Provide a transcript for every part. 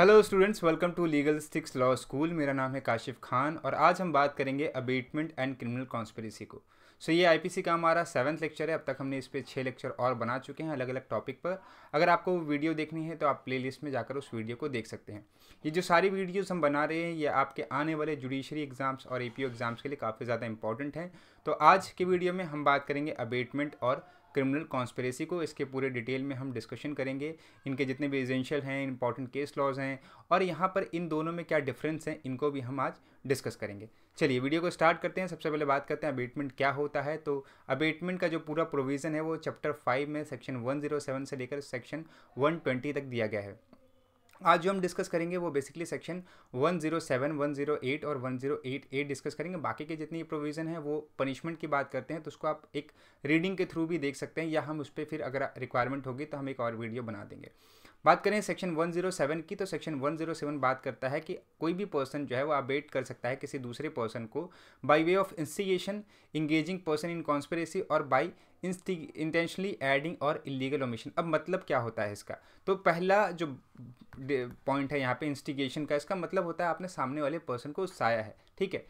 hello students welcome to Legal Sticks Law School मेरा नाम है काशिफ खान और आज हम बात करेंगे अबेटमेंट एंड क्रिमिनल कॉन्स्परेसी को सो so, ये आईपीसी का हमारा सेवन्थ लेक्चर है अब तक हमने इस पर छः लेक्चर और बना चुके हैं अलग अलग टॉपिक पर अगर आपको वीडियो देखनी है तो आप प्लेलिस्ट में जाकर उस वीडियो को देख सकते हैं ये जो सारी वीडियोज़ हम बना रहे हैं ये आपके आने वाले जुडिशरी एग्ज़ाम्स और ए एग्ज़ाम्स के लिए काफ़ी ज़्यादा इंपॉर्टेंट हैं तो आज के वीडियो में हम बात करेंगे अबेटमेंट और क्रिमिनल कॉन्स्परेसी को इसके पूरे डिटेल में हम डिस्कशन करेंगे इनके जितने भी एजेंशियल हैं इंपॉर्टेंट केस लॉज हैं और यहाँ पर इन दोनों में क्या डिफरेंस हैं इनको भी हम आज डिस्कस करेंगे चलिए वीडियो को स्टार्ट करते हैं सबसे पहले बात करते हैं अबेटमेंट क्या होता है तो अबेटमेंट का जो पूरा प्रोविज़न है वो चैप्टर फाइव में सेक्शन वन से लेकर सेक्शन वन तक दिया गया है आज जो हम डिस्कस करेंगे वो बेसिकली सेक्शन 107, 108 और 1088 डिस्कस करेंगे बाकी के जितनी प्रोविज़न है वो पनिशमेंट की बात करते हैं तो उसको आप एक रीडिंग के थ्रू भी देख सकते हैं या हम उस पर फिर अगर रिक्वायरमेंट होगी तो हम एक और वीडियो बना देंगे बात करें सेक्शन 107 की तो सेक्शन 107 बात करता है कि कोई भी पर्सन जो है वो अबेट कर सकता है किसी दूसरे पर्सन को by way of instigation engaging person in conspiracy or by intentionally aiding or illegal omission अब मतलब क्या होता है इसका तो पहला जो पॉइंट है यहाँ पे इंस्टिगेशन का इसका मतलब होता है आपने सामने वाले पर्सन को उत्साया है ठीक है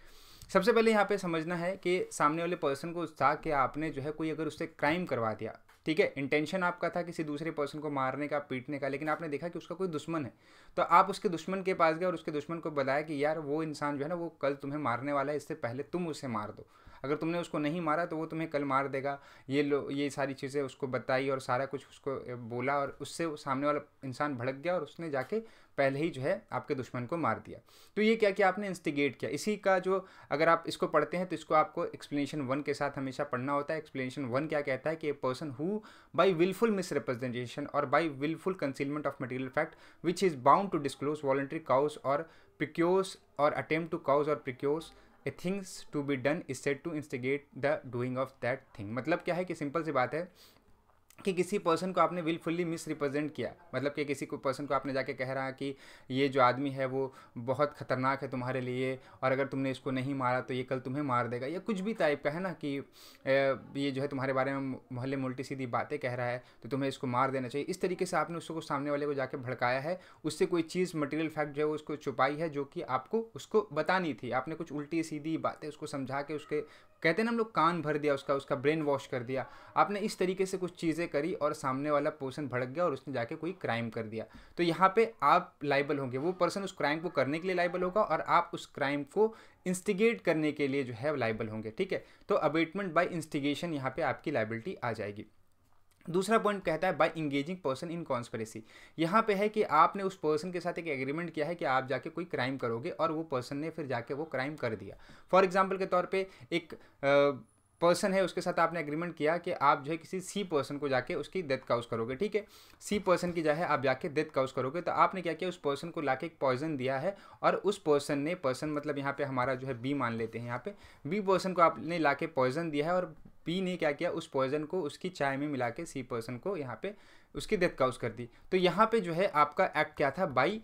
सबसे पहले यहाँ पे समझना है कि सामने वाले पर्सन को उत्साह के आपने जो है कोई अगर उससे क्राइम करवा दिया ठीक है इंटेंशन आपका था किसी दूसरे पर्सन को मारने का पीटने का लेकिन आपने देखा कि उसका कोई दुश्मन है तो आप उसके दुश्मन के पास गए और उसके दुश्मन को बताया कि यार वो इंसान जो है ना वो कल तुम्हें मारने वाला है इससे पहले तुम उसे मार दो अगर तुमने उसको नहीं मारा तो वो तुम्हें कल मार देगा ये लो ये सारी चीज़ें उसको बताई और सारा कुछ उसको बोला और उससे सामने वाला इंसान भड़क गया और उसने जाके पहले ही जो है आपके दुश्मन को मार दिया तो ये क्या कि आपने इंस्टिगेट किया इसी का जो अगर आप इसको पढ़ते हैं तो इसको आपको एक्सप्लेनेशन वन के साथ हमेशा पढ़ना होता है एक्सप्लेनेशन वन क्या कहता है कि a person who by wilful misrepresentation or by wilful concealment of material fact which is bound to disclose voluntary cause or procures or attempt to cause or procures a things to be done is said to instigate the doing of that thing मतलब क्या है कि simple सी बात है कि किसी person को आपने विलफुल्ली मिस रिप्रेजेंट किया मतलब कि किसी को पर्सन को आपने जाके कह रहा है कि ये जो आदमी है वो बहुत ख़तरनाक है तुम्हारे लिए और अगर तुमने इसको नहीं मारा तो ये कल तुम्हें मार देगा या कुछ भी टाइप का है ना कि ये जो है तुम्हारे बारे में मोहल्ले में उल्टी सीधी बातें कह रहा है तो तुम्हें इसको मार देना चाहिए इस तरीके से आपने उसको सामने वाले को जाके भड़काया है उससे कोई चीज़ मटेरियल फैक्ट जो है उसको छुपाई है जो कि आपको उसको बतानी थी आपने कुछ उल्टी सीधी बातें उसको समझा के उसके कहते हैं ना हम लोग कान भर दिया उसका उसका ब्रेन वॉश कर दिया आपने इस तरीके से कुछ चीज़ें करी और सामने वाला पर्सन भड़क गया और उसने जाके कोई क्राइम कर दिया तो यहाँ पे आप लाइबल होंगे वो पर्सन उस क्राइम को करने के लिए लाइबल होगा और आप उस क्राइम को इंस्टिगेट करने के लिए जो है लाइबल होंगे ठीक है तो अबेटमेंट बाई इंस्टिगेशन यहाँ पर आपकी लाइबिलिटी आ जाएगी दूसरा पॉइंट कहता है by engaging person in conspiracy यहाँ पे है कि आपने उस पर्सन के साथ एक एग्रीमेंट किया है कि आप जाके कोई क्राइम करोगे और वो पर्सन ने फिर जाके वो क्राइम कर दिया फॉर एग्जाम्पल के तौर पे एक पर्सन है उसके साथ आपने एग्रीमेंट किया कि आप जो है किसी सी पर्सन को जाके उसकी डेथ काउस करोगे ठीक है सी पर्सन की जो है आप जाके डेथ काउस करोगे तो आपने क्या किया उस पर्सन को लाके एक पॉइजन दिया है और उस पर्सन ने पर्सन मतलब यहाँ पे हमारा जो है बी मान लेते हैं यहाँ पे बी पर्सन को आपने लाके पॉइजन दिया है और पी ने क्या किया उस पॉइजन को उसकी चाय में मिला के सी पर्सन को यहाँ पे उसकी डेथ काउज कर दी तो यहाँ पे जो है आपका एक्ट क्या था बाई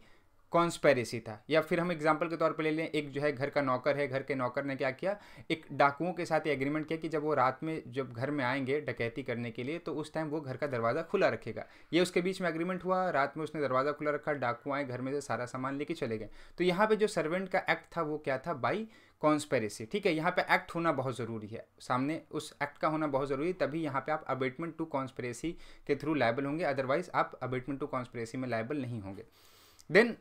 कॉन्स्पेरेसी था या फिर हम एग्जाम्पल के तौर पर ले लें एक जो है घर का नौकर है घर के नौकर ने क्या किया एक डाकुओं के साथ एग्रीमेंट किया कि जब वो रात में जब घर में आएंगे डकैती करने के लिए तो उस टाइम वो घर का दरवाज़ा खुला रखेगा ये उसके बीच में एग्रीमेंट हुआ रात में उसने दरवाज़ा खुला रखा डाकू आए घर में से सारा सामान लेके चले गए तो यहाँ पर जो सर्वेंट का एक्ट था वो क्या था बाई कॉन्स्पेरेसी ठीक है यहाँ पे एक्ट होना बहुत ज़रूरी है सामने उस एक्ट का होना बहुत ज़रूरी है तभी यहाँ पे आप अबेटमेंट टू कॉन्स्पेरेसी के थ्रू लाइबल होंगे अदरवाइज आप अबेटमेंट टू कॉन्स्पेरेसी में लाइबल नहीं होंगे देन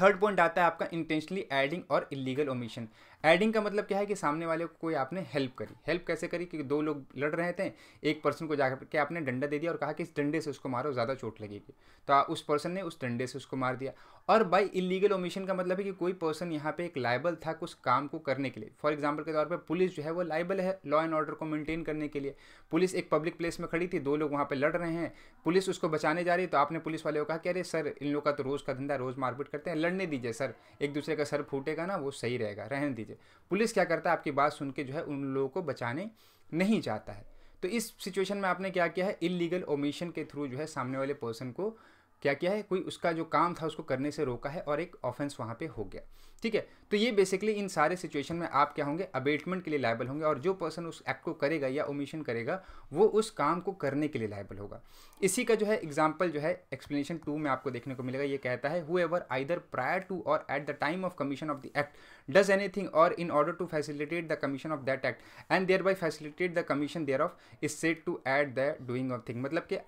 थर्ड पॉइंट आता है आपका intentionally aiding or illegal omission aiding का मतलब क्या है कि सामने वाले को कोई आपने हेल्प करी हेल्प कैसे करी कि दो लोग लड़ रहे थे एक पर्सन को जाकर के आपने डंडा दे दिया और कहा कि इस डंडे से उसको मारो ज़्यादा चोट लगेगी तो उस पर्सन ने उस डंडे से उसको मार दिया और बाई इलीगल ओमिशन का मतलब है कि कोई पर्सन यहाँ पे एक लाइबल था कुछ काम को करने के लिए फॉर एग्जाम्पल के तौर पर पुलिस जो है वो लाइबल है लॉ एंड ऑर्डर को मेनटेन करने के लिए पुलिस एक पब्लिक प्लेस में खड़ी थी दो लोग वहाँ पर लड़ रहे हैं पुलिस उसको बचाने जा रही है तो आपने पुलिस वाले को कहा कि अरे सर इन लोग का तो रोज़ का धंधा रोज़ मारपीट करते हैं लड़ने दीजिए सर एक दूसरे का सर फूटेगा ना वो सही रहेगा रहने दीजिए पुलिस क्या करता है आपकी बात सुन के जो है उन लोगों को बचाने नहीं चाहता है तो इस सिचुएशन में आपने क्या किया है इलीगल ओमिशन के थ्रू जो है सामने वाले पर्सन को क्या किया है कोई उसका जो काम था उसको करने से रोका है और एक ऑफेंस वहाँ पे हो गया ठीक है तो ये बेसिकली इन सारे सिचुएशन में आप क्या होंगे अबेटमेंट के लिए लाइबल होंगे और जो पर्सन उस एक्ट को करेगा या ओमिशन करेगा वो उस काम को करने के लिए लाइबल होगा इसी का जो है एग्जाम्पल जो है एक्सप्लेनेशन टू में आपको देखने को मिलेगा ये कहता है whoever either prior to or at the time of commission of the act does any or in order to facilitate the commission of that act and thereby facilitate the commission thereof is said to aid the doing of thing मतलब कि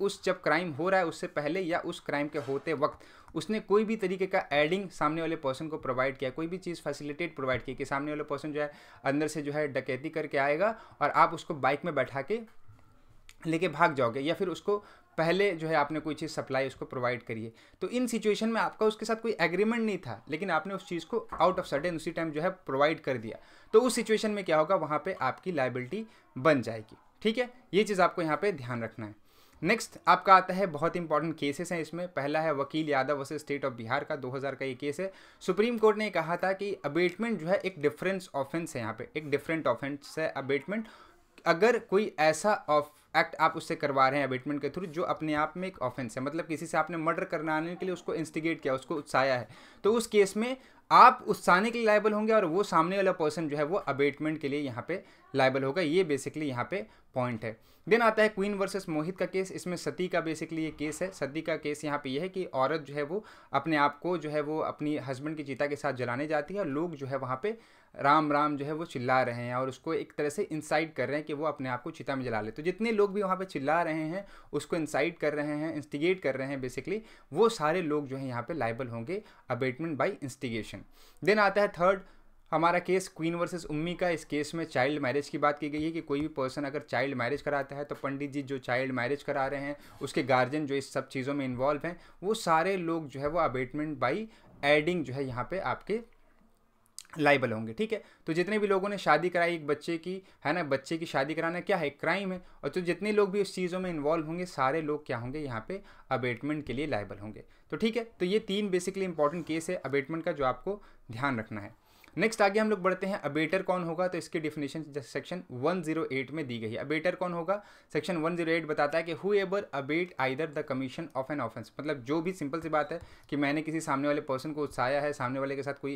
उस जब crime हो रहा है उससे पहले या उस क्राइम के होते वक्त उसने कोई भी तरीके का एडिंग सामने वाले पर्सन को प्रोवाइड किया कोई भी चीज़ फैसिलिटेट प्रोवाइड की कि सामने वाले पर्सन जो है अंदर से जो है डकैती करके आएगा और आप उसको बाइक में बैठा के लेके भाग जाओगे या फिर उसको पहले जो है आपने कोई चीज़ सप्लाई उसको प्रोवाइड करिए तो इन सिचुएशन में आपका उसके साथ कोई एग्रीमेंट नहीं था लेकिन आपने उस चीज़ को आउट ऑफ सडन उसी टाइम जो है प्रोवाइड कर दिया तो उस सिचुएशन में क्या होगा वहाँ पर आपकी लाइबिलिटी बन जाएगी ठीक है ये चीज़ आपको यहाँ पर ध्यान रखना है नेक्स्ट आपका आता है बहुत इंपॉर्टेंट केसेस हैं इसमें पहला है Vakil Yadav versus state of Bihar का 2000 का ये केस है सुप्रीम कोर्ट ने कहा था कि अबेटमेंट जो है एक डिफरेंस ऑफेंस है यहाँ पे एक डिफरेंट ऑफेंस है अबेटमेंट अगर कोई ऐसा ऑफ एक्ट आप उससे करवा रहे हैं अबेटमेंट के थ्रू जो अपने आप में एक ऑफेंस है मतलब किसी से आपने मर्डर करने के लिए उसको इंस्टिगेट किया उसको उत्साह है तो उस केस में आप उकसाने के लिए लाइबल होंगे और वो सामने वाला पर्सन जो है वो अबेटमेंट के लिए यहाँ पे लाइबल होगा ये बेसिकली यहाँ पे पॉइंट है देन आता है क्वीन वर्सेस मोहित का केस इसमें सती का बेसिकली ये केस है सती का केस यहाँ पे ये यह है कि औरत जो है वो अपने आप को जो है वो अपनी हस्बैंड की चिता के साथ जलाने जाती है और लोग जो है वहाँ पे राम राम जो है वो चिल्ला रहे हैं और उसको एक तरह से इंसाइट कर रहे हैं कि वो अपने आप को चिता में जला ले तो जितने लोग भी वहाँ पे चिल्ला रहे हैं उसको इंसाइट कर रहे हैं इंस्टिगेट कर रहे हैं बेसिकली वो सारे लोग जो है यहाँ पे लाइबल होंगे अबेटमेंट बाई इंस्टिगेशन देन आता है थर्ड हमारा केस क्वीन वर्सेस उम्मी का इस केस में चाइल्ड मैरिज की बात की गई है कि कोई भी पर्सन अगर चाइल्ड मैरिज कराता है तो पंडित जी जो चाइल्ड मैरिज करा रहे हैं उसके गार्जियन जो इस सब चीज़ों में इन्वॉल्व हैं वो सारे लोग जो है वो अबेटमेंट बाई एडिंग जो है यहाँ पे आपके लाइबल होंगे ठीक है तो जितने भी लोगों ने शादी कराई एक बच्चे की है ना बच्चे की शादी कराना क्या है क्राइम है और तो जितने लोग भी उस चीज़ों में इन्वॉल्व होंगे सारे लोग क्या होंगे यहाँ पे अबेटमेंट के लिए लाइबल होंगे तो ठीक है तो ये तीन बेसिकली इंपॉर्टेंट केस है अबेटमेंट का जो आपको ध्यान रखना है नेक्स्ट आगे हम लोग बढ़ते हैं अबेटर कौन होगा तो इसकी डिफिनेशन सेक्शन 108 में दी गई है अबेटर कौन होगा सेक्शन 108 बताता है कि whoever abet either the commission of an offence मतलब जो भी सिंपल सी बात है कि मैंने किसी सामने वाले पर्सन को उत्साया है सामने वाले के साथ कोई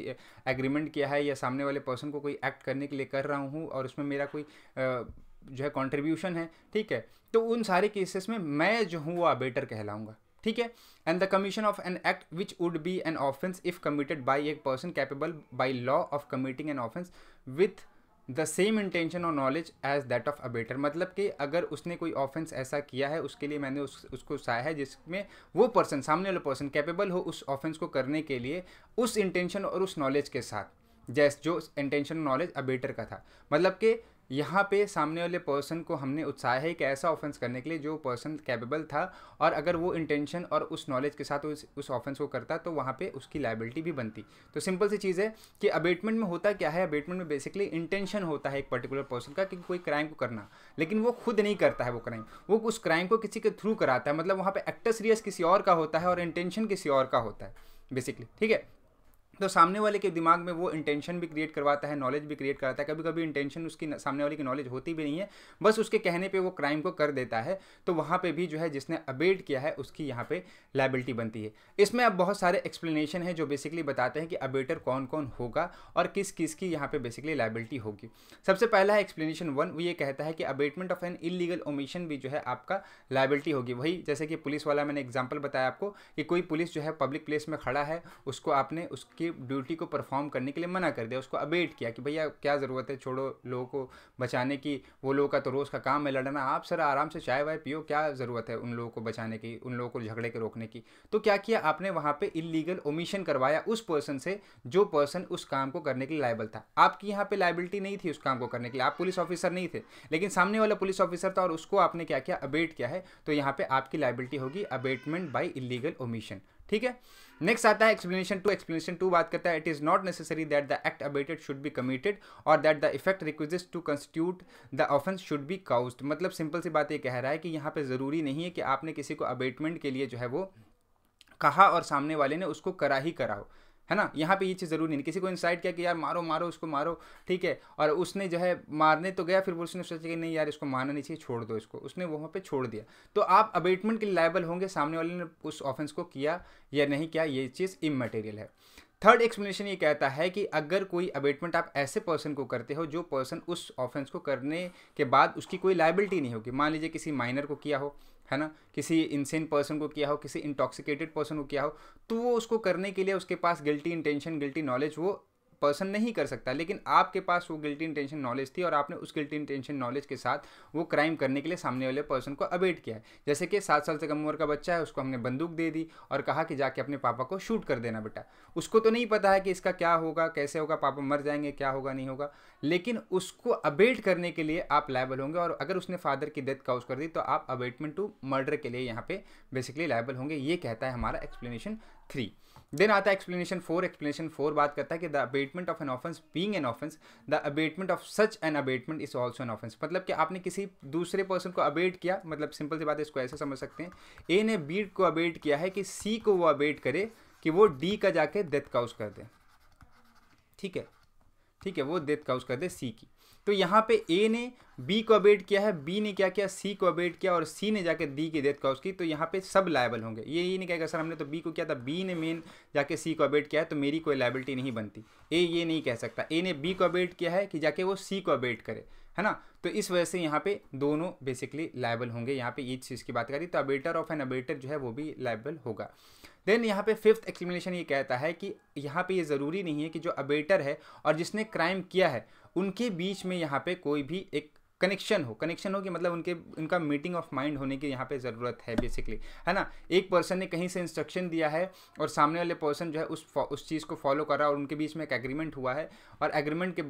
एग्रीमेंट किया है या सामने वाले पर्सन को कोई एक्ट करने के लिए कर रहा हूँ और उसमें मेरा कोई जो है कॉन्ट्रीब्यूशन है ठीक है तो उन सारे केसेस में मैं जो हूँ वो अबेटर कहलाऊंगा ठीक है and the commission of an act which would be an offence if committed by a person capable by law of committing an offence with the same intention or knowledge as that of abettor मतलब कि अगर उसने कोई offence ऐसा किया है उसके लिए मैंने उस उसको उसाया है जिसमें वो पर्सन सामने वाला पर्सन कैपेबल हो उस ऑफेंस को करने के लिए उस इंटेंशन और उस नॉलेज के साथ जैस जो इंटेंशन नॉलेज अबेटर का था मतलब कि यहाँ पे सामने वाले पर्सन को हमने उत्साह है कि ऐसा ऑफेंस करने के लिए जो पर्सन कैपेबल था और अगर वो इंटेंशन और उस नॉलेज के साथ उस उस ऑफेंस को करता तो वहाँ पे उसकी लाइबिलिटी भी बनती तो सिंपल सी चीज़ है कि अबेटमेंट में होता क्या है अबेटमेंट में बेसिकली इंटेंशन होता है एक पर्टिकुलर पर्सन का कि कोई क्राइम को करना लेकिन वो खुद नहीं करता है वो क्राइम वो उस क्राइम को किसी के थ्रू कराता है मतलब वहाँ पर एक्टर सीरियस किसी और का होता है और इंटेंशन किसी और का होता है बेसिकली ठीक है तो सामने वाले के दिमाग में वो इंटेंशन भी क्रिएट करवाता है नॉलेज भी क्रिएट कराता है कभी कभी इंटेंशन उसकी सामने वाले की नॉलेज होती भी नहीं है बस उसके कहने पे वो क्राइम को कर देता है तो वहाँ पे भी जो है जिसने अबेड किया है उसकी यहाँ पे लाइबिलिटी बनती है इसमें अब बहुत सारे एक्सप्लेनेशन है जो बेसिकली बताते हैं कि अबेटर कौन कौन होगा और किस किस की यहाँ पर बेसिकली लाइबिलिटी होगी सबसे पहला है एक्सप्लेनेशन वन वो ये कहता है कि abetment of an illegal omission भी जो है आपका लाइबिलिटी होगी वही जैसे कि पुलिस वाला मैंने एग्जाम्पल बताया आपको कि कोई पुलिस जो है पब्लिक प्लेस में खड़ा है उसको आपने उसकी उसकी ड्यूटी को परफॉर्म करने के लिए मना कर दिया उसको अबेट किया कि भैया क्या ज़रूरत है छोड़ो लोगों को बचाने की वो लोगों का तो रोज़ का काम है लड़ना आप सर आराम से चाय वाय पियो क्या ज़रूरत है उन लोगों को बचाने की उन लोगों को झगड़े के रोकने की तो क्या किया आपने वहाँ पर इलीगल ओमिशन करवाया उस पर्सन से जो पर्सन उस काम को करने के लिए लाइबल था आपकी यहाँ पर लाइबिलिटी नहीं थी उस काम को करने के लिए आप पुलिस ऑफिसर नहीं थे लेकिन सामने वाला पुलिस ऑफिसर था और उसको आपने क्या किया अबेट किया है तो यहाँ पर आपकी लाइबिलिटी होगी अबेटमेंट बाई इलीगल ओमिशन ठीक है नेक्स्ट आता है एक्सप्लेनेशन टू एक्सप्लेनेशन टू बात करता है it is not necessary that the act abetted should be committed or that the effect requisite to constitute the offence should be caused मतलब simple सी बात ये कह रहा है कि यहाँ पे ज़रूरी नहीं है कि आपने किसी को अबेटमेंट के लिए जो है वो कहा और सामने वाले ने उसको करा ही करा हो है ना यहाँ पे ये चीज़ ज़रूरी नहीं किसी को इंसाइट किया कि यार मारो मारो उसको मारो ठीक है और उसने जो है मारने तो गया फिर वो उसने सोचा कि नहीं यार इसको मारना नहीं चाहिए छोड़ दो इसको उसने वहाँ पर छोड़ दिया तो आप अबेटमेंट के लिए लाइबल होंगे सामने वाले ने उस ऑफेंस को किया या नहीं किया ये चीज़ इमटेरियल है थर्ड एक्सप्लेनेशन ये कहता है कि अगर कोई अबेटमेंट आप ऐसे पर्सन को करते हो जो पर्सन उस ऑफेंस को करने के बाद उसकी कोई लाइबिलिटी नहीं होगी मान लीजिए किसी माइनर को किया हो है ना किसी इंसेन पर्सन को किया हो किसी इंटॉक्सिकेटेड पर्सन को किया हो तो वो उसको करने के लिए उसके पास गिल्टी इंटेंशन गिल्टी नॉलेज वो पर्सन नहीं कर सकता लेकिन आपके पास वो गिल्टी इंटेंशन नॉलेज थी और आपने उस गिल्टी इंटेंशन नॉलेज के साथ वो क्राइम करने के लिए सामने वाले पर्सन को अवेट किया है जैसे कि सात साल से कम उम्र का बच्चा है उसको हमने बंदूक दे दी और कहा कि जाके अपने पापा को शूट कर देना बेटा उसको तो नहीं पता है कि इसका क्या होगा कैसे होगा पापा मर जाएंगे क्या होगा नहीं होगा लेकिन उसको अबेट करने के लिए आप लाइबल होंगे और अगर उसने फादर की डेथ काउज कर दी तो आप अबेटमेंट टू मर्डर के लिए यहाँ पे बेसिकली लाइबल होंगे ये कहता है हमारा एक्सप्लेनेशन थ्री देन आता है एक्सप्लेनेशन फोर एक्सप्लेनेशन फोर बात करता है कि the abetment of an offence being an offence the abetment of such an abetment is also an offence मतलब कि आपने किसी दूसरे पर्सन को अबेट किया मतलब सिंपल सी बात है इसको ऐसे समझ सकते हैं ए ने बी को अबेट किया है कि सी को वो अबेट करे कि वो डी का जाके डेथ काउस कर दे ठीक है ठीक है वो डेथ काउस कर दे सी की तो यहाँ पे ए ने बी को अबेट किया है बी ने क्या किया सी को अबेट किया और सी ने जाके डी की डेथ का उसकी तो यहाँ पे सब लायबल होंगे ये ये नहीं कहेगा सर हमने तो बी को किया था बी ने मेन जाके सी को अबेट किया है तो मेरी कोई लाइबिलिटी नहीं बनती ए ये नहीं कह सकता ए ने बी को अबेट किया है कि जाके वो सी को अबेट करे है ना तो इस वजह से यहाँ पे दोनों बेसिकली लाइबल होंगे यहाँ पे ईच चीज़ की बात करी तो अबेटर ऑफ एन अबेटर जो है वो भी लाइबल होगा देन यहाँ पे फिफ्थ एक्सप्लेनेशन ये कहता है कि यहाँ पे ये ज़रूरी नहीं है कि जो अबेटर है और जिसने क्राइम किया है उनके बीच में यहाँ पे कोई भी एक कनेक्शन हो कनेक्शन हो कि मतलब उनके उनका मीटिंग ऑफ माइंड होने की यहाँ पे ज़रूरत है बेसिकली है ना एक पर्सन ने कहीं से इंस्ट्रक्शन दिया है और सामने वाले पर्सन जो है उस उस चीज़ को फॉलो कर रहा है और उनके बीच में एक एग्रीमेंट हुआ है और एग्रीमेंट के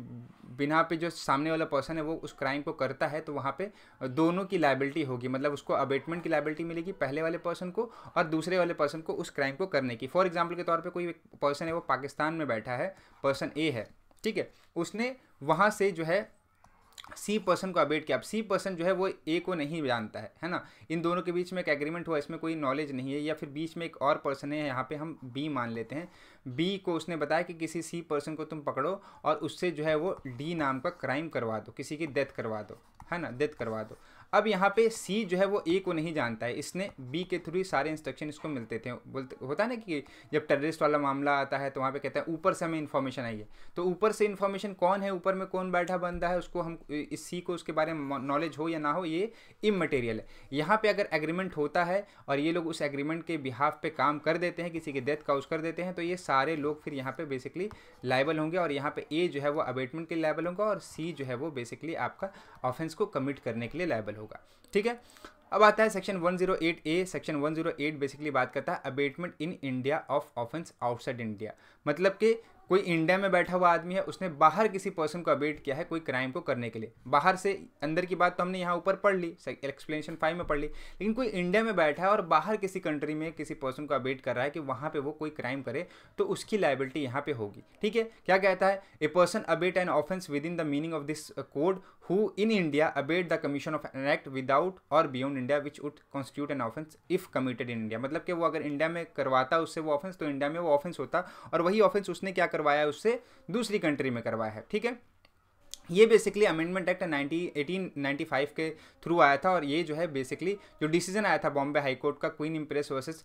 बिना पे जो सामने वाला पर्सन है वो उस क्राइम को करता है तो वहाँ पर दोनों की लाइबिलिटी होगी मतलब उसको अबेटमेंट की लाइबिलिटी मिलेगी पहले वाले पर्सन को और दूसरे वाले पर्सन को उस क्राइम को करने की फॉर एग्जाम्पल के तौर पर कोई पर्सन है वो पाकिस्तान में बैठा है पर्सन ए है ठीक है उसने वहाँ से जो है सी पर्सन को अपडेट किया अब सी पर्सन जो है वो ए को नहीं जानता है है ना इन दोनों के बीच में एक एग्रीमेंट हुआ इसमें कोई नॉलेज नहीं है या फिर बीच में एक और पर्सन है यहाँ पे हम बी मान लेते हैं बी को उसने बताया कि किसी सी पर्सन को तुम पकड़ो और उससे जो है वो डी नाम का क्राइम करवा दो किसी की डेथ करवा दो है ना डेथ करवा दो अब यहाँ पे सी जो है वो ए को नहीं जानता है इसने बी के थ्रू ही सारे इंस्ट्रक्शन इसको मिलते थे बोलते होता है ना कि जब टेररिस्ट वाला मामला आता है तो वहाँ पे कहते हैं ऊपर से हमें इन्फॉर्मेशन आई है तो ऊपर से इन्फॉर्मेशन कौन है ऊपर में कौन बैठा बंदा है उसको हम इस सी को उसके बारे में नॉलेज हो या ना हो ये इमटेरियल है यहाँ पर अगर एग्रीमेंट होता है और ये लोग उस एग्रीमेंट के बिहाफ पे काम कर देते हैं किसी की डेथ काउज कर देते हैं तो ये सारे लोग फिर यहाँ पे बेसिकली लाइबल होंगे और यहाँ पे ए जो है वो अबेटमेंट के लिए लाइबल होगा और सी जो है वो बेसिकली आपका ऑफेंस को कमिट करने के लिए लाइबल होगा ठीक है अब आता है सेक्शन 108 ए सेक्शन 108 बेसिकली बात करता है abetment in India of offence outside India मतलब कि कोई इंडिया में बैठा हुआ आदमी है उसने बाहर किसी पर्सन को अबेट किया है कोई क्राइम को करने के लिए बाहर से अंदर की बात तो हमने यहाँ ऊपर पढ़ ली एक्सप्लेनेशन फाइव में पढ़ ली लेकिन कोई इंडिया में बैठा है और बाहर किसी कंट्री में किसी पर्सन को अबेट कर रहा है कि वहाँ पर वो कोई क्राइम करे तो उसकी लाइबिलिटी यहाँ पर होगी ठीक है क्या कहता है a person abet an offence within the meaning of this code who in India abet the commission of an act without or beyond India which would constitute an offence if committed in India मतलब कि वो अगर India में करवाता उससे वो offence तो India में वो ऑफेंस होता और वही ऑफेंस उसने क्या कर करवाया है उससे दूसरी कंट्री में करवाया है ठीक है ये बेसिकली अमेंडमेंट एक्ट 19 फाइव के थ्रू आया था और ये जो है बेसिकली जो डिसीजन आया था बॉम्बे हाईकोर्ट का queen empress versus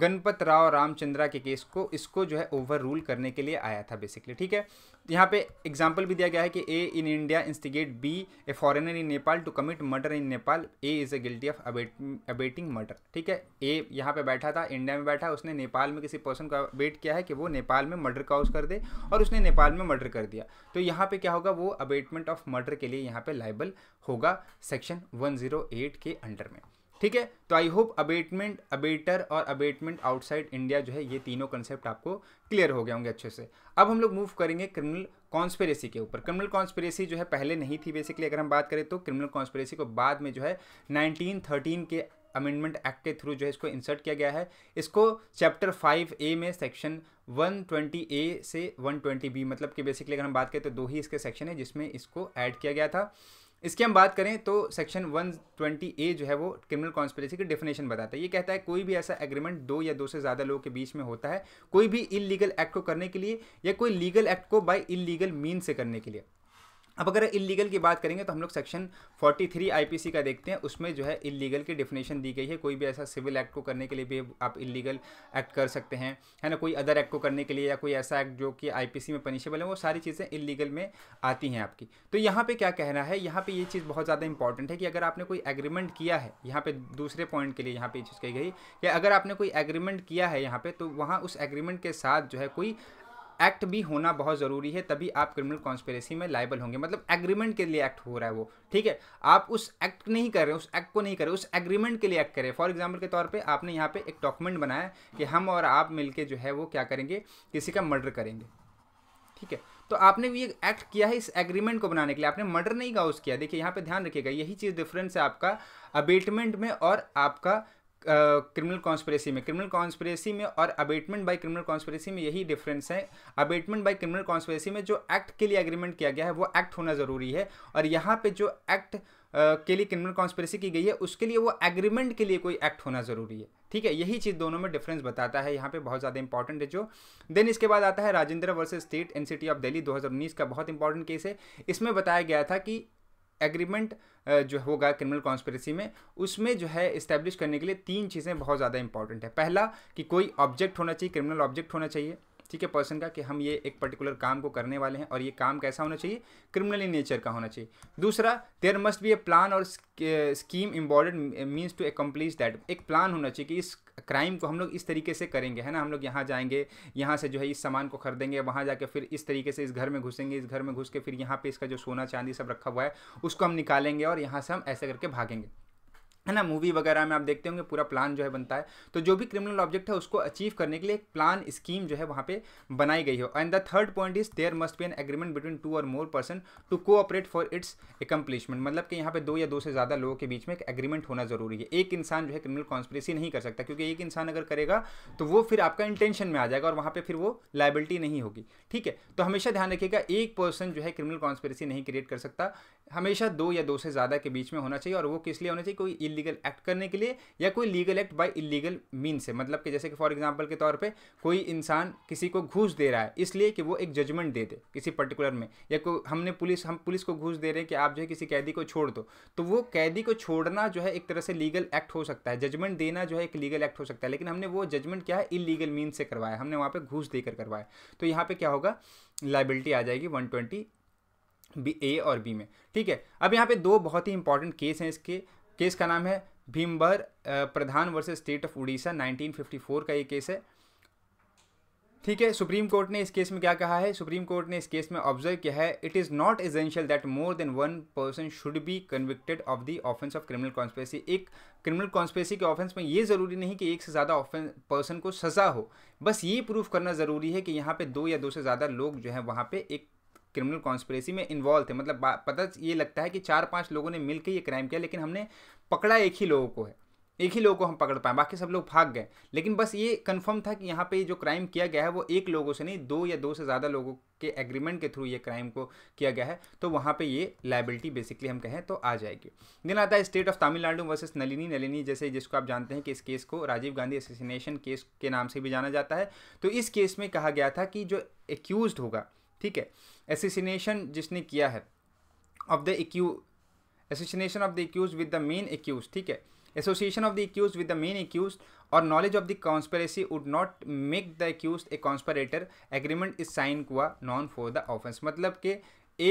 Ganpat Rao Ramchandra के केस को इसको जो है ओवर रूल करने के लिए आया था बेसिकली ठीक है यहाँ पे एग्जाम्पल भी दिया गया है कि A in India instigate B a foreigner in Nepal to commit murder in Nepal A is a guilty of abetting murder ठीक है ए यहाँ पे बैठा था इंडिया में बैठा उसने नेपाल में किसी पर्सन को अबेट किया है कि वो नेपाल में मर्डर काउज कर दे और उसने नेपाल में मर्डर कर दिया तो यहाँ पर क्या होगा वो अबेटमेंट ऑफ मर्डर के लिए यहाँ पर लाइबल होगा सेक्शन वन के अंडर में ठीक है तो आई होप अबेटमेंट अबेटर और अबेटमेंट आउटसाइड इंडिया जो है ये तीनों कंसेप्ट आपको क्लियर हो गए होंगे अच्छे से अब हम लोग मूव करेंगे क्रिमिनल कॉन्स्पेरेसी के ऊपर क्रिमिनल कॉन्स्पेरेसी जो है पहले नहीं थी बेसिकली अगर हम बात करें तो क्रिमिनल कॉन्स्पेरेसी को बाद में जो है नाइनटीन के अमेंडमेंट एक्ट के थ्रू जो है इसको इंसर्ट किया गया है इसको चैप्टर फाइव ए में सेक्शन 120 ए से 120 बी मतलब कि बेसिकली अगर हम बात करें तो दो ही इसके सेक्शन है जिसमें इसको ऐड किया गया था इसकी हम बात करें तो सेक्शन 120 ए जो है वो क्रिमिनल कॉन्स्परेसी की डेफिनेशन बताता है ये कहता है कोई भी ऐसा एग्रीमेंट दो या दो से ज़्यादा लोगों के बीच में होता है कोई भी इलीगल एक्ट को करने के लिए या कोई लीगल एक्ट को बाय इलीगल मीन से करने के लिए अब अगर इलीगल की बात करेंगे तो हम लोग सेक्शन 43 थ्री का देखते हैं उसमें जो है इलीगल की डेफिनेशन दी गई है कोई भी ऐसा सिविल एक्ट को करने के लिए भी आप इलीगल एक्ट कर सकते हैं है ना कोई अदर एक्ट को करने के लिए या कोई ऐसा एक्ट जो कि आईपीसी में पनिशेबल है वो सारी चीज़ें इलीगल में आती हैं आपकी तो यहाँ पर क्या कहना है यहाँ पर ये चीज़ बहुत ज़्यादा इंपॉर्टेंट है कि अगर आपने कोई एग्रीमेंट किया है यहाँ पर दूसरे पॉइंट के लिए यहाँ पर चीज़ कही गई कि अगर आपने कोई एग्रीमेंट किया है यहाँ पर तो वहाँ उस एग्रीमेंट के साथ जो है कोई एक्ट भी होना बहुत ज़रूरी है तभी आप क्रिमिनल कॉन्स्पेरेसी में लाइबल होंगे मतलब एग्रीमेंट के लिए एक्ट हो रहा है वो ठीक है आप उस एक्ट नहीं कर रहे उस एक्ट को नहीं कर रहे उस एग्रीमेंट के लिए एक्ट करें फॉर एग्जाम्पल के तौर पर आपने यहाँ पर एक डॉक्यूमेंट बनाया कि हम और आप मिलकर जो है वो क्या करेंगे किसी का मर्डर करेंगे ठीक है तो आपने एक एक्ट किया है इस एग्रीमेंट को बनाने के लिए आपने मर्डर नहीं का उस किया देखिए यहाँ पे ध्यान रखिएगा यही चीज़ डिफरेंस है आपका अबेटमेंट में और आपका क्रिमिनल कॉन्स्परेसी में क्रिमिनल कॉन्स्परेसी में और अबेटमेंट बाय क्रिमिनल कॉन्स्परेसी में यही डिफरेंस है अबेटमेंट बाय क्रिमिनल कॉन्स्परेसी में जो एक्ट के लिए एग्रीमेंट किया गया है वो एक्ट होना ज़रूरी है और यहाँ पे जो एक्ट के लिए क्रिमिनल कॉन्स्परेसी की गई है उसके लिए वो एग्रीमेंट के लिए कोई एक्ट होना ज़रूरी है ठीक है यही चीज़ दोनों में डिफरेंस बताता है यहाँ पे बहुत ज़्यादा इंपॉर्टेंट है जो देन इसके बाद आता है Rajendra versus state NCT of Delhi 2019 का बहुत इंपॉर्टेंट केस है इसमें बताया गया था कि एग्रीमेंट uh, जो होगा क्रिमिनल कॉन्स्परेसी में उसमें जो है इस्टेब्लिश करने के लिए तीन चीज़ें बहुत ज़्यादा इंपॉर्टेंट है पहला कि कोई ऑब्जेक्ट होना चाहिए क्रिमिनल ऑब्जेक्ट होना चाहिए ठीक है पर्सन का कि हम ये एक पर्टिकुलर काम को करने वाले हैं और ये काम कैसा होना चाहिए क्रिमिनल इन नेचर का होना चाहिए दूसरा there must be a plan और scheme embodied means to accomplish that एक प्लान होना चाहिए कि इस क्राइम को हम लोग इस तरीके से करेंगे है ना हम लोग यहाँ जाएंगे यहाँ से जो है इस सामान को खरीदेंगे वहाँ जाके फिर इस तरीके से इस घर में घुसेंगे इस घर में घुस के फिर यहाँ पे इसका जो सोना चांदी सब रखा हुआ है उसको हम निकालेंगे और यहाँ से हम ऐसे करके भागेंगे है ना मूवी वगैरह में आप देखते होंगे पूरा प्लान जो है बनता है तो जो भी क्रिमिनल ऑब्जेक्ट है उसको अचीव करने के लिए एक प्लान स्कीम जो है वहाँ पे बनाई गई हो and the third point is there must be an agreement between two और more person to cooperate for its accomplishment मतलब कि यहाँ पे दो या दो से ज़्यादा लोगों के बीच में एक एग्रीमेंट होना जरूरी है एक इंसान जो है क्रिमिनल कॉन्स्परेसी नहीं कर सकता क्योंकि एक इंसान अगर करेगा तो वो फिर आपका इंटेंशन में आ जाएगा और वहाँ पर फिर वो लाइबिलिटी नहीं होगी ठीक है तो हमेशा ध्यान रखिएगा एक पर्सन जो है क्रिमिनल कॉन्स्परेसी नहीं क्रिएट कर सकता हमेशा दो या दो से ज़्यादा के बीच में होना चाहिए और वो किस लिए होना चाहिए कोई इलीगल एक्ट करने के लिए या कोई legal act by illegal mean से मतलब कि जैसे कि फॉर एग्जाम्पल के तौर पर कोई इंसान किसी को घूस दे रहा है इसलिए कि वो एक जजमेंट दे दे किसी पर्टिकुलर में या को हमने पुलिस हम पुलिस को घूस दे रहे हैं कि आप जो है किसी कैदी को छोड़ दो तो वो कैदी को छोड़ना जो है एक तरह से लीगल एक्ट हो सकता है जजमेंट देना जो है एक लीगल एक्ट हो सकता है लेकिन हमने वो जजमेंट क्या है इलीगल मीन से करवाया हमने वहाँ पर घूस देकर करवाया तो यहाँ पर क्या होगा लाइबिलिटी आ जाएगी वन बी ए और बी में ठीक है अब यहाँ पे दो बहुत ही इंपॉर्टेंट केस हैं इसके केस का नाम है Bhimbar Pradhan versus state of Orissa 1954 का ये केस है ठीक है सुप्रीम कोर्ट ने इस केस में क्या कहा है सुप्रीम कोर्ट ने इस केस में ऑब्जर्व किया है it is not essential that more than one person should be convicted of the offence of criminal conspiracy एक क्रिमिनल कॉन्स्पेरेसी के ऑफेंस में ये ज़रूरी नहीं कि एक से ज़्यादा ऑफेंस पर्सन को सज़ा हो बस ये प्रूफ करना ज़रूरी है कि यहाँ पे दो या दो से ज़्यादा लोग जो है वहाँ पे एक क्रिमिनल कॉन्स्परेसी में इन्वॉल्व थे मतलब पता ये लगता है कि चार पाँच लोगों ने मिलकर ये क्राइम किया लेकिन हमने पकड़ा एक ही लोगों को है एक ही लोगों को हम पकड़ पाए बाकी सब लोग भाग गए लेकिन बस ये कंफर्म था कि यहाँ पे जो क्राइम किया गया है वो एक लोगों से नहीं दो या दो से ज़्यादा लोगों के एग्रीमेंट के थ्रू ये क्राइम को किया गया है तो वहाँ पे ये लाइबिलिटी बेसिकली हम कहें तो आ जाएगी दिन आता है state of Tamil Nadu versus Nalini Nalini जैसे जिसको आप जानते हैं कि इस केस को राजीव गांधी एसोसिनेशन केस के नाम से भी जाना जाता है तो इस केस में कहा गया था कि जो एक्यूज होगा ठीक है एसिसिनेशन जिसने किया है ऑफ द एक्यू association of the accused with the main accused ठीक है association of the accused with the main accused और knowledge of the conspiracy would not make the accused a conspirator agreement is sine qua non for the offence मतलब कि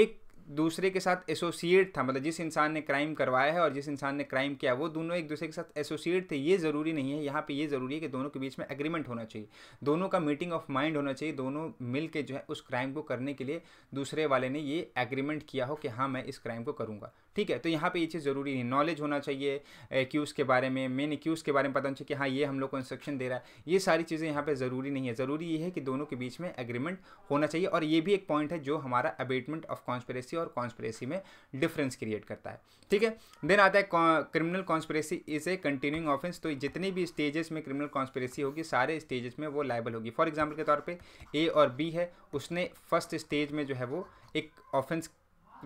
एक दूसरे के साथ associate था मतलब जिस इंसान ने क्राइम करवाया है और जिस इंसान ने क्राइम किया वो दोनों एक दूसरे के साथ एसोसिएट थे ये ज़रूरी नहीं है यहाँ पे ये ज़रूरी है कि दोनों के बीच में एग्रीमेंट होना चाहिए दोनों का मीटिंग ऑफ माइंड होना चाहिए दोनों मिल के जो है उस क्राइम को करने के लिए दूसरे वाले ने ये एग्रीमेंट किया हो कि हाँ मैं इस क्राइम को करूँगा ठीक है तो यहाँ पर ये चीज़ ज़रूरी नहीं नॉलेज होना चाहिए एक्यूज़ के बारे में मेन एक्यूज़ के बारे में पता होना चाहिए कि हाँ ये हम लोग को इंस्ट्रक्शन दे रहा है ये सारी चीज़ें यहाँ पर ज़रूरी नहीं है ज़रूरी ये है कि दोनों के बीच में एग्रीमेंट होना चाहिए और ये भी एक पॉइंट है जो हमारा अबेटमेंट ऑफ कॉन्स्परेसी कॉन्स्परेसी और कॉन्स्परेसी में डिफरेंस क्रिएट करता है ठीक है देन आता है criminal conspiracy is a continuing offence तो जितनी भी स्टेजेस में क्रिमिनल कॉन्स्परेसी होगी सारे स्टेजेस में वो लाइबल होगी फॉर एग्जाम्पल के तौर पर ए और बी है उसने फर्स्ट स्टेज में जो है वो एक ऑफेंस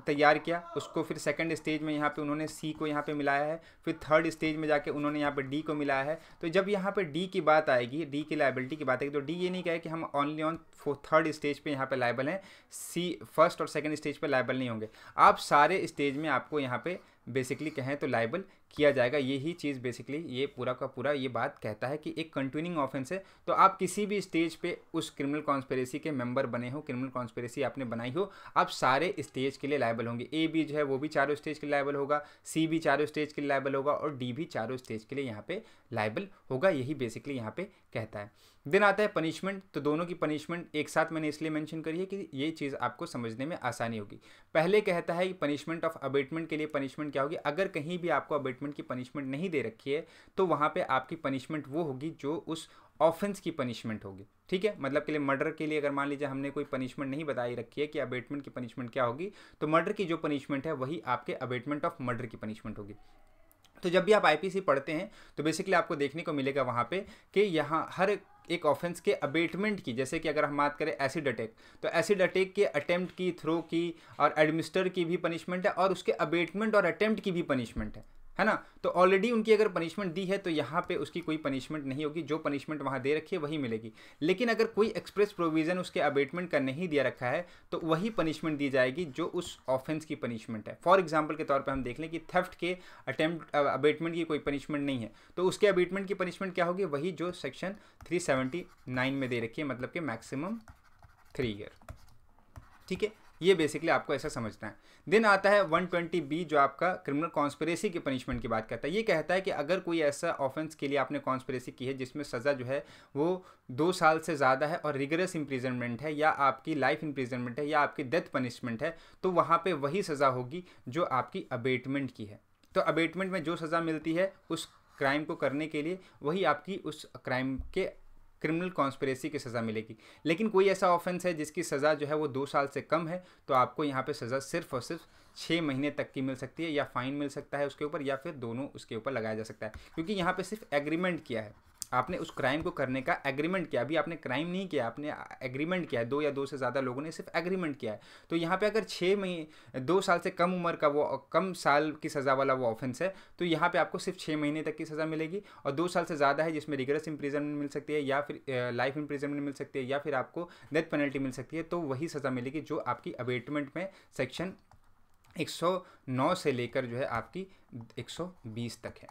तैयार किया उसको फिर सेकंड स्टेज में यहाँ पे उन्होंने सी को यहाँ पे मिलाया है फिर थर्ड स्टेज में जाके उन्होंने यहाँ पे डी को मिलाया है तो जब यहाँ पे डी की बात आएगी डी की लाइबिलिटी की बात आएगी तो डी ये नहीं कहे कि हम ऑनली ऑन थर्ड स्टेज पे यहाँ पे लाइबल हैं सी फर्स्ट और सेकेंड स्टेज पर लाइबल नहीं होंगे आप सारे स्टेज में आपको यहाँ पर बेसिकली कहें तो लाइबल किया जाएगा यही चीज़ बेसिकली ये पूरा का पूरा ये बात कहता है कि एक कंटिन्यूइंग ऑफेंस है तो आप किसी भी स्टेज पे उस क्रिमिनल कॉन्स्पेरेसी के मेंबर बने हो क्रिमिनल कॉन्स्पेरेसी आपने बनाई हो आप सारे स्टेज के लिए लाइबल होंगे ए भी जो है वो भी चारों स्टेज के लिए लाइबल होगा सी भी चारों स्टेज के लिए लाइबल होगा और डी भी चारों स्टेज के लिए यहाँ पर लाइबल होगा यही बेसिकली यहाँ पर कहता है देन आता है पनिशमेंट तो दोनों की पनिशमेंट एक साथ मैंने इसलिए मैंशन करी है कि ये चीज़ आपको समझने में आसानी होगी पहले कहता है कि पनिशमेंट ऑफ अबेटमेंट के लिए पनिशमेंट क्या होगी अगर कहीं भी आपको अबेटमेंट की पनिशमेंट नहीं दे रखी है तो वहाँ पे आपकी पनिशमेंट वो होगी जो उस ऑफेंस की पनिशमेंट होगी ठीक है मतलब के लिए मर्डर के लिए अगर मान लीजिए हमने कोई पनिशमेंट नहीं बताई रखी है कि अबेटमेंट की पनिशमेंट क्या होगी तो मर्डर की जो पनिशमेंट है वही आपके अबेटमेंट ऑफ मर्डर की पनिशमेंट होगी तो जब भी आप आईपीसी पढ़ते हैं तो बेसिकली आपको देखने को मिलेगा वहाँ पे कि यहाँ हर एक ऑफेंस के अबेटमेंट की जैसे कि अगर हम बात करें एसिड अटैक तो एसिड अटैक के अटैम्प्ट की थ्रो की और एडमिस्टर की भी पनिशमेंट है और उसके अबेटमेंट और अटैम्प्ट की भी पनिशमेंट है है ना तो ऑलरेडी उनकी अगर पनिशमेंट दी है तो यहाँ पे उसकी कोई पनिशमेंट नहीं होगी जो पनिशमेंट वहाँ दे रखी है वही मिलेगी लेकिन अगर कोई एक्सप्रेस प्रोविज़न उसके अबेटमेंट का नहीं दिया रखा है तो वही पनिशमेंट दी जाएगी जो उस ऑफेंस की पनिशमेंट है फॉर एग्जाम्पल के तौर पर हम देख लें कि थेफ्ट के अटैम्प्ट अबेटमेंट की कोई पनिशमेंट नहीं है तो उसके अबेटमेंट की पनिशमेंट क्या होगी वही जो सेक्शन थ्री में दे रखी है मतलब कि मैक्सिमम थ्री ईयर ठीक है ये बेसिकली आपको ऐसा समझना है दिन आता है 120 बी जो आपका क्रिमिनल कॉन्स्परेसी की पनिशमेंट की बात करता है ये कहता है कि अगर कोई ऐसा ऑफेंस के लिए आपने कॉन्स्परेसी की है जिसमें सज़ा जो है वो दो साल से ज़्यादा है और रिगरस इम्प्रिजनमेंट है या आपकी लाइफ इम्प्रिजनमेंट है या आपकी डेथ पनिशमेंट है तो वहाँ पर वही सज़ा होगी जो आपकी अबेटमेंट की है तो अबेटमेंट में जो सज़ा मिलती है उस क्राइम को करने के लिए वही आपकी उस क्राइम के क्रिमिनल कॉन्स्परेसी की सज़ा मिलेगी लेकिन कोई ऐसा ऑफेंस है जिसकी सज़ा जो है वो दो साल से कम है तो आपको यहाँ पे सज़ा सिर्फ और सिर्फ छः महीने तक की मिल सकती है या फ़ाइन मिल सकता है उसके ऊपर या फिर दोनों उसके ऊपर लगाया जा सकता है क्योंकि यहाँ पर सिर्फ एग्रीमेंट किया है आपने उस क्राइम को करने का एग्रीमेंट किया अभी आपने क्राइम नहीं किया आपने एग्रीमेंट किया है दो या दो से ज़्यादा लोगों ने सिर्फ एग्रीमेंट किया है तो यहाँ पे अगर छः महीने दो साल से कम उम्र का वो कम साल की सज़ा वाला वो ऑफेंस है तो यहाँ पे आपको सिर्फ छः महीने तक की सज़ा मिलेगी और दो साल से ज़्यादा है जिसमें रिगरस इम्प्रीजनमेंट मिल सकती है या फिर लाइफ इम्प्रीजनमेंट मिल सकती है या फिर आपको डेथ पेनल्टी मिल सकती है तो वही सज़ा मिलेगी जो आपकी अवेटमेंट में सेक्शन 109 से लेकर जो है आपकी 120 तक है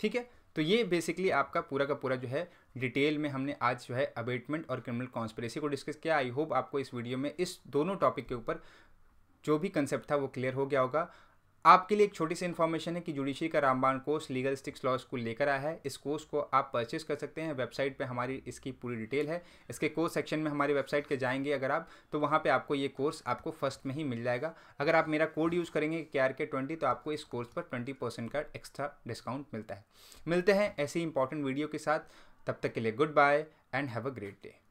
ठीक है तो ये बेसिकली आपका पूरा का पूरा जो है डिटेल में हमने आज जो है अबेटमेंट और क्रिमिनल कॉन्स्परेसी को डिस्कस किया आई होप आपको इस वीडियो में इस दोनों टॉपिक के ऊपर जो भी कंसेप्ट था वो क्लियर हो गया होगा आपके लिए एक छोटी सी इन्फॉर्मेशन है कि जुडिशरी का रामबाण कोर्स लीगल स्टिक्स लॉज को लेकर आया है इस कोर्स को आप परचेस कर सकते हैं वेबसाइट पे हमारी इसकी पूरी डिटेल है इसके कोर्स सेक्शन में हमारी वेबसाइट के जाएंगे अगर आप तो वहाँ पे आपको ये कोर्स आपको फर्स्ट में ही मिल जाएगा अगर आप मेरा कोड यूज़ करेंगे के आर के ट्वेंटी तो आपको इस कोर्स पर ट्वेंटी परसेंट का एक्स्ट्रा डिस्काउंट मिलता है मिलते हैं ऐसी इंपॉर्टेंट वीडियो के साथ तब तक के लिए goodbye and have a great day